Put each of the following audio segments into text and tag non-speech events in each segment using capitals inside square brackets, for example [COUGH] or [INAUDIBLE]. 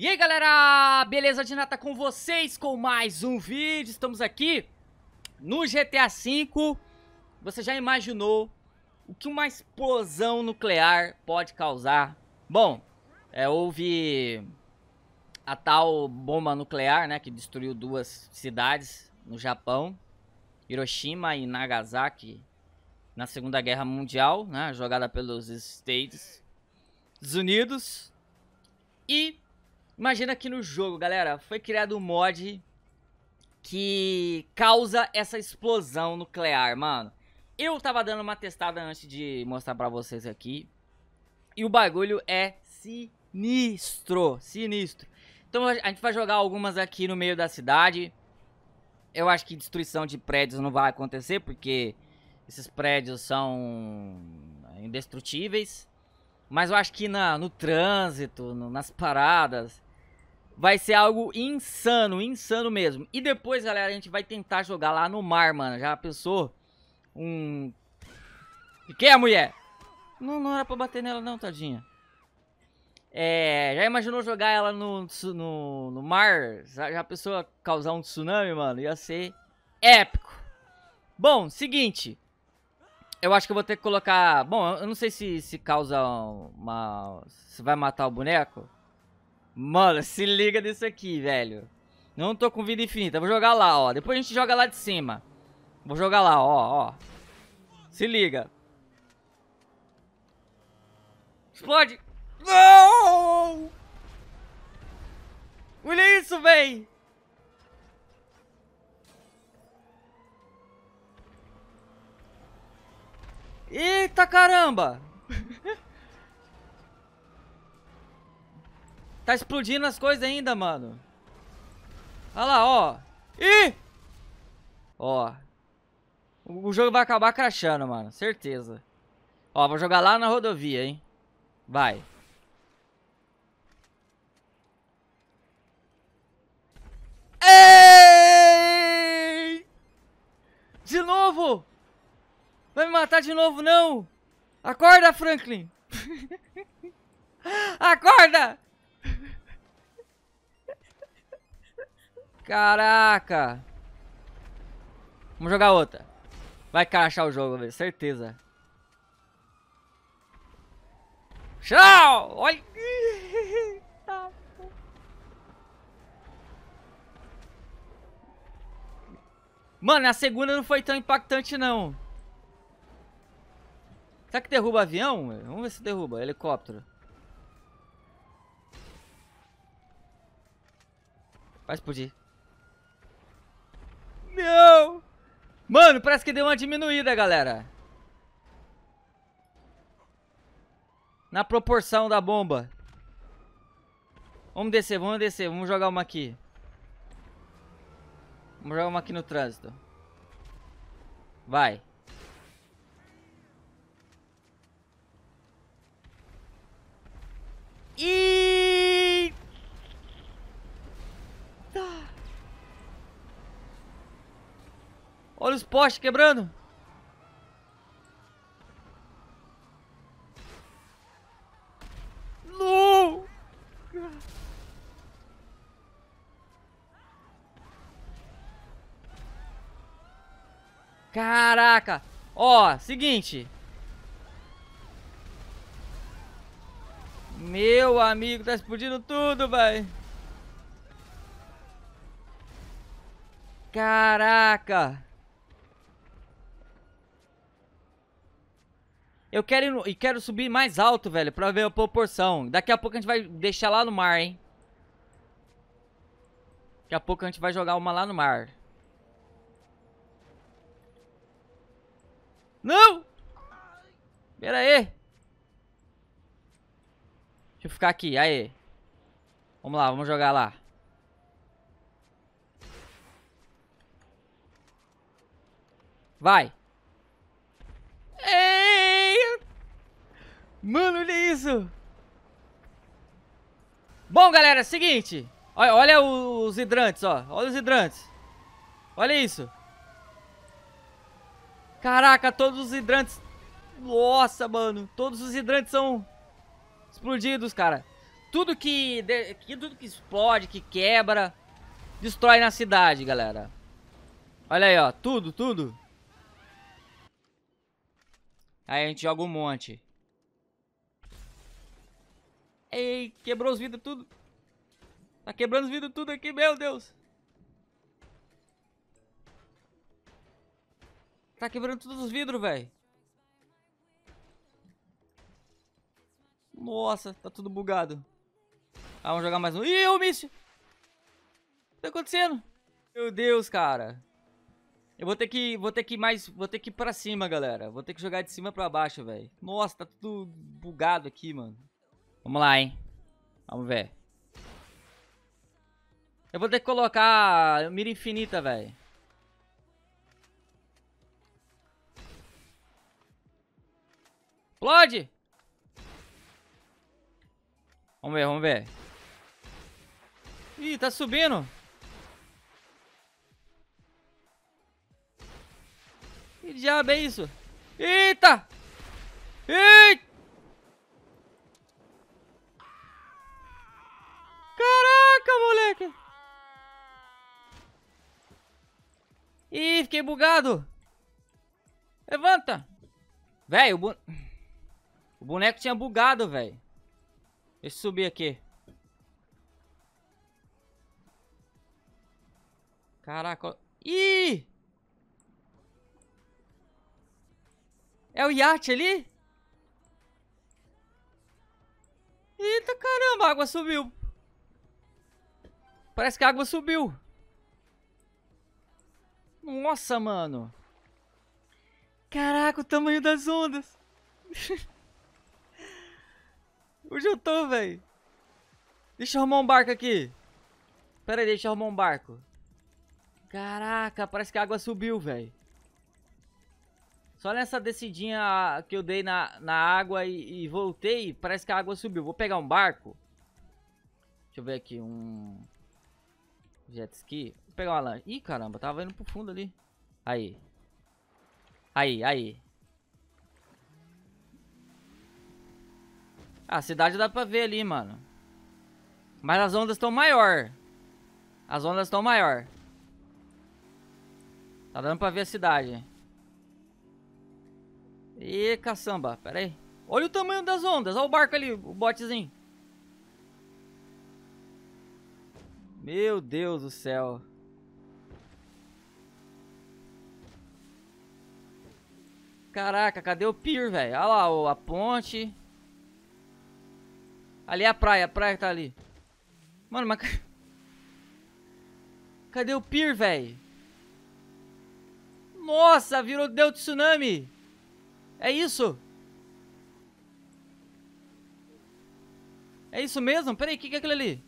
E aí galera, beleza de nata com vocês com mais um vídeo, estamos aqui no GTA V Você já imaginou o que uma explosão nuclear pode causar? Bom, é, houve a tal bomba nuclear né, que destruiu duas cidades no Japão Hiroshima e Nagasaki na Segunda Guerra Mundial, né, jogada pelos Estados Unidos e Imagina que no jogo, galera, foi criado um mod que causa essa explosão nuclear, mano. Eu tava dando uma testada antes de mostrar pra vocês aqui. E o bagulho é sinistro, sinistro. Então a gente vai jogar algumas aqui no meio da cidade. Eu acho que destruição de prédios não vai acontecer, porque esses prédios são indestrutíveis. Mas eu acho que na, no trânsito, no, nas paradas, Vai ser algo insano, insano mesmo. E depois, galera, a gente vai tentar jogar lá no mar, mano. Já pensou? Um... E quem é a mulher? Não, não era pra bater nela não, tadinha. É... Já imaginou jogar ela no, no, no mar? Já, já pensou causar um tsunami, mano? Ia ser épico. Bom, seguinte. Eu acho que eu vou ter que colocar... Bom, eu não sei se, se causa uma... Se vai matar o boneco. Mano, se liga nisso aqui, velho. Não tô com vida infinita. Vou jogar lá, ó. Depois a gente joga lá de cima. Vou jogar lá, ó, ó. Se liga. Explode. Não! Olha isso, véi. Eita caramba! Tá explodindo as coisas ainda, mano. Olha lá, ó. Ih! Ó. O jogo vai acabar crachando, mano. Certeza. Ó, vou jogar lá na rodovia, hein. Vai. Ei! De novo! Vai me matar de novo, não! Acorda, Franklin! [LAUGHS] Acorda! Caraca! Vamos jogar outra. Vai crachar o jogo, velho. Certeza. Tchau! Olha! [LAUGHS] Mano, a segunda não foi tão impactante, não. Será que derruba avião? Vamos ver se derruba. Helicóptero. Vai explodir. Não! Mano, parece que deu uma diminuída, galera. Na proporção da bomba. Vamos descer, vamos descer. Vamos jogar uma aqui. Vamos jogar uma aqui no trânsito. Vai. Ih! Olha os postes quebrando. Não! Caraca! Ó, seguinte. Meu amigo, tá explodindo tudo, velho. Caraca! Eu quero ir no, e quero subir mais alto, velho, pra ver a proporção. Daqui a pouco a gente vai deixar lá no mar, hein? Daqui a pouco a gente vai jogar uma lá no mar. Não! Pera aí. Deixa eu ficar aqui, aí. Vamos lá, vamos jogar lá. Vai. Ei! É. Mano, olha isso! Bom, galera, é seguinte. Olha, olha os hidrantes, ó. Olha os hidrantes. Olha isso. Caraca, todos os hidrantes... Nossa, mano. Todos os hidrantes são explodidos, cara. Tudo que, de... tudo que explode, que quebra, destrói na cidade, galera. Olha aí, ó. Tudo, tudo. Aí a gente joga um monte. Ei, quebrou os vidros tudo. Tá quebrando os vidros tudo aqui, meu Deus. Tá quebrando todos os vidros, velho. Nossa, tá tudo bugado. Ah, vamos jogar mais um. Ih, o míssil! O que tá acontecendo? Meu Deus, cara. Eu vou ter que, vou ter que mais, vou ter que ir pra cima, galera. Vou ter que jogar de cima pra baixo, velho. Nossa, tá tudo bugado aqui, mano. Vamos lá, hein. Vamos ver. Eu vou ter que colocar mira infinita, velho. Explode! Vamos ver, vamos ver. Ih, tá subindo. Que diabo é isso? Eita! Eita! Ih, fiquei bugado. Levanta. Velho, o, bu... o boneco tinha bugado, velho. Deixa eu subir aqui. Caraca. Ih! É o iate ali? Eita caramba, a água subiu. Parece que a água subiu. Nossa, mano. Caraca, o tamanho das ondas. [LAUGHS] Onde eu tô, velho? Deixa eu arrumar um barco aqui. Pera aí, deixa eu arrumar um barco. Caraca, parece que a água subiu, velho. Só nessa descidinha que eu dei na, na água e, e, voltei, parece que a água subiu. Vou pegar um barco. Deixa eu ver aqui, um jet ski pegar uma lancha. Ih, caramba, tava indo pro fundo ali. Aí. Aí, aí. A cidade dá pra ver ali, mano. Mas as ondas estão maior. As ondas estão maior. Tá dando pra ver a cidade. E caçamba, pera aí. Olha o tamanho das ondas, olha o barco ali, o botezinho. Meu Deus do céu. Caraca, cadê o pier, velho? Olha lá, a ponte. Ali é a praia, a praia que tá ali. Mano, mas... [LAUGHS] Cadê o pier, velho? Nossa, virou deu tsunami. É isso? É isso mesmo? Peraí, o que, que é aquilo ali?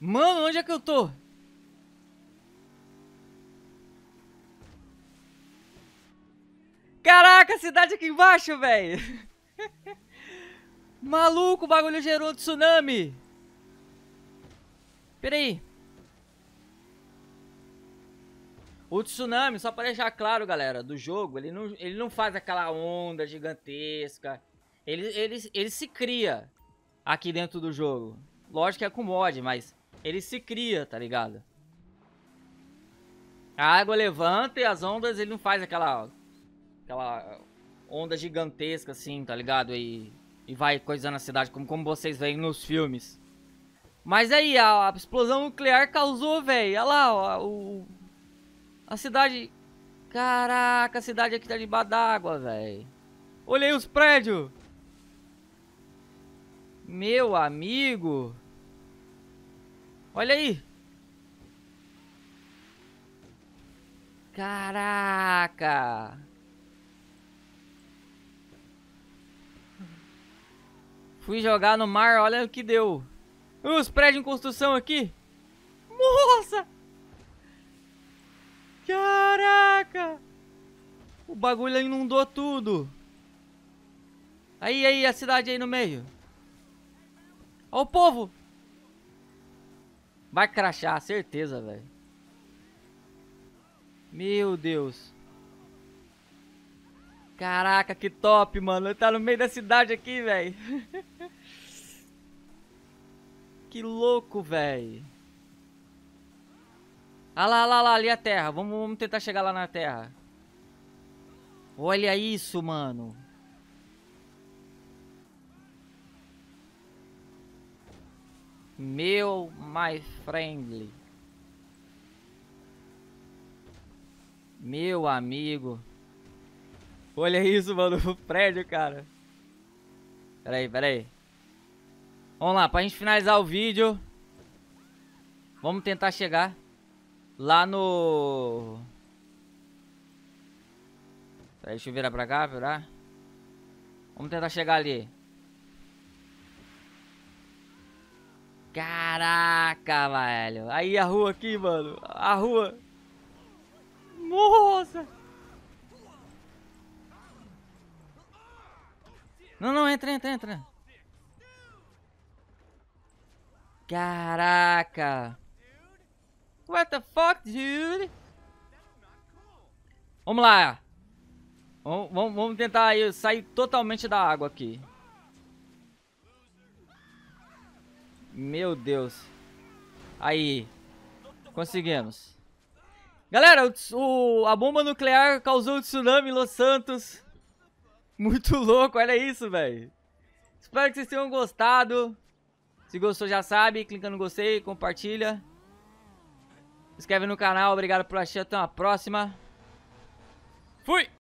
Mano, onde é que eu tô? Caraca, a cidade aqui embaixo, velho. [LAUGHS] Maluco, o bagulho gerou um tsunami. Peraí, O tsunami, só pra deixar claro, galera, do jogo, ele não, ele não faz aquela onda gigantesca. Ele, ele, ele se cria aqui dentro do jogo. Lógico que é com mod, mas ele se cria, tá ligado? A água levanta e as ondas ele não faz aquela aquela onda gigantesca, assim, tá ligado? E, e vai coisando a cidade, como, como vocês veem nos filmes. Mas aí, a, a explosão nuclear causou, velho. Olha lá, ó, o, a cidade. Caraca, a cidade aqui tá debaixo d'água, velho. Olhei os prédios. Meu amigo. Olha aí. Caraca. Fui jogar no mar, olha o que deu. Os prédios em construção aqui. Nossa! Caraca! O bagulho inundou tudo. Aí, aí, a cidade aí no meio. Ó o povo! Vai crachar, certeza, velho. Meu Deus. Caraca, que top, mano. Ele tá no meio da cidade aqui, velho. [LAUGHS] que louco, velho. Ah lá, ah lá, ah lá, ali é a terra. Vamos, vamos tentar chegar lá na terra. Olha isso, mano. Meu my friendly. Meu amigo. Olha isso, mano. [LAUGHS] O prédio, cara. Peraí, peraí. Vamos lá, pra gente finalizar o vídeo. Vamos tentar chegar lá no... deixa eu virar pra cá, virar. Vamos tentar chegar ali. Caraca, velho. Aí a rua aqui, mano. A rua. Nossa. Não, não, entra, entra, entra. Caraca! What the fuck, dude? Vamos lá! Vamos, vamos, tentar sair totalmente da água aqui. Meu Deus. Aí. Conseguimos. Galera, o, a bomba nuclear causou o tsunami em Los Santos. Muito [LAUGHS] louco, olha isso, velho. Espero que vocês tenham gostado. Se gostou, já sabe, clica no gostei, compartilha. Se inscreve no canal, obrigado por assistir, até uma próxima. Fui!